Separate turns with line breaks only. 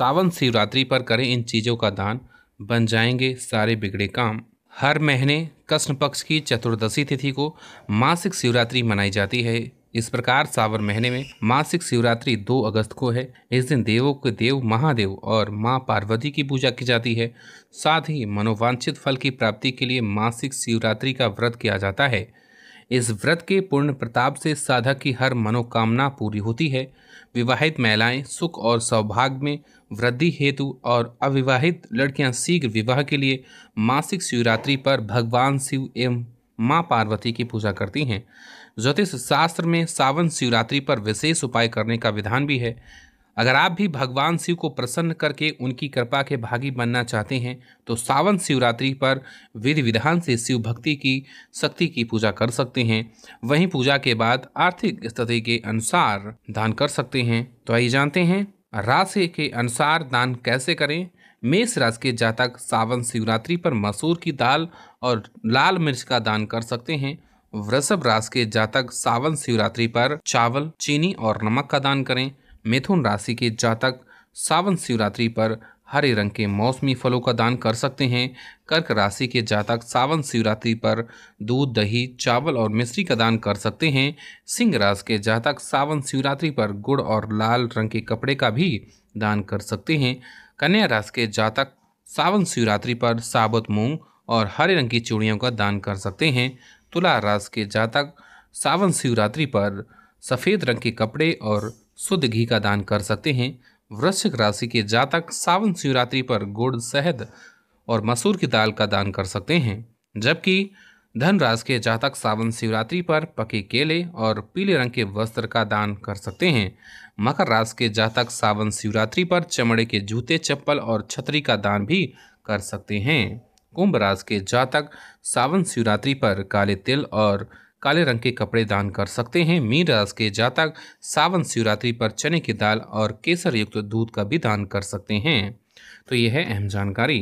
सावन शिवरात्रि पर करें इन चीज़ों का दान बन जाएंगे सारे बिगड़े काम हर महीने कृष्ण पक्ष की चतुर्दशी तिथि को मासिक शिवरात्रि मनाई जाती है इस प्रकार सावन महीने में मासिक शिवरात्रि 2 अगस्त को है इस दिन देवों के देव महादेव और मां पार्वती की पूजा की जाती है साथ ही मनोवांछित फल की प्राप्ति के लिए मासिक शिवरात्रि का व्रत किया जाता है इस व्रत के पूर्ण प्रताप से साधक की हर मनोकामना पूरी होती है विवाहित महिलाएं सुख और सौभाग्य में वृद्धि हेतु और अविवाहित लड़कियां शीघ्र विवाह के लिए मासिक शिवरात्रि पर भगवान शिव एवं माँ पार्वती की पूजा करती हैं ज्योतिष शास्त्र में सावन शिवरात्रि पर विशेष उपाय करने का विधान भी है अगर आप भी भगवान शिव को प्रसन्न करके उनकी कृपा के भागी बनना चाहते हैं तो सावन शिवरात्रि पर विधि विधान से शिव भक्ति की शक्ति की पूजा कर सकते हैं वहीं पूजा के बाद आर्थिक स्थिति के अनुसार दान कर सकते हैं तो आइए जानते हैं राशि के अनुसार दान कैसे करें मेष राशि के जातक सावन शिवरात्रि पर मसूर की दाल और लाल मिर्च का दान कर सकते हैं वृषभ राशि के जातक सावन शिवरात्रि पर चावल चीनी और नमक का दान करें मिथुन राशि के जातक सावन शिवरात्रि पर हरे रंग के मौसमी फलों का दान कर सकते हैं कर्क राशि के जातक सावन शिवरात्रि पर दूध दही चावल और मिश्री का दान कर सकते हैं सिंह राशि के जातक सावन शिवरात्रि पर गुड़ और लाल रंग के कपड़े का भी दान कर सकते हैं कन्या राशि के जातक सावन शिवरात्रि पर साबुत मूंग और हरे रंग की चूड़ियों का दान कर सकते हैं तुला राशि के जातक सावन शिवरात्रि पर सफ़ेद रंग के कपड़े और शुद्ध घी का दान कर सकते हैं वृश्चिक राशि के जातक सावन शिवरात्रि पर गुड़ शहद और मसूर की दाल का दान कर सकते हैं जबकि धनराज के जातक सावन शिवरात्रि पर पके केले और पीले रंग के वस्त्र का दान कर सकते हैं मकर राशि के जातक सावन शिवरात्रि पर चमड़े के जूते चप्पल और छतरी का दान भी कर सकते हैं कुंभ राशि के जातक सावन शिवरात्रि पर काले तिल और काले रंग के कपड़े दान कर सकते हैं मीन राशि के जातक सावन शिवरात्रि पर चने की दाल और केसर युक्त दूध का भी दान कर सकते हैं तो यह है अहम जानकारी